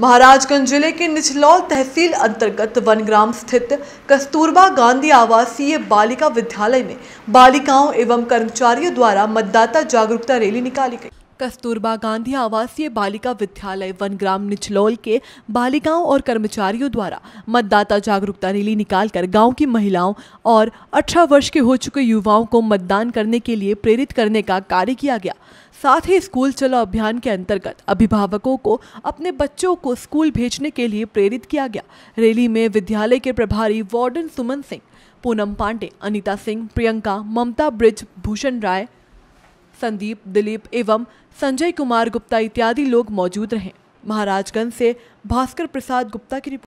महाराजगंज जिले के निचलौल तहसील अंतर्गत वनग्राम स्थित कस्तूरबा गांधी आवासीय बालिका विद्यालय में बालिकाओं एवं कर्मचारियों द्वारा मतदाता जागरूकता रैली निकाली गई कस्तूरबा गांधी आवासीय बालिका विद्यालय वनग्राम निचलौल के बालिकाओं और कर्मचारियों द्वारा मतदाता जागरूकता रैली निकालकर गांव की महिलाओं और 18 वर्ष के हो चुके युवाओं को मतदान करने के लिए प्रेरित करने का कार्य किया गया साथ ही स्कूल चलो अभियान के अंतर्गत अभिभावकों को अपने बच्चों को स्कूल भेजने के लिए प्रेरित किया गया रैली में विद्यालय के प्रभारी वार्डन सुमन सिंह पूनम पांडे अनिता सिंह प्रियंका ममता ब्रिज भूषण राय संदीप दिलीप एवं संजय कुमार गुप्ता इत्यादि लोग मौजूद रहे महाराजगंज से भास्कर प्रसाद गुप्ता की रिपोर्ट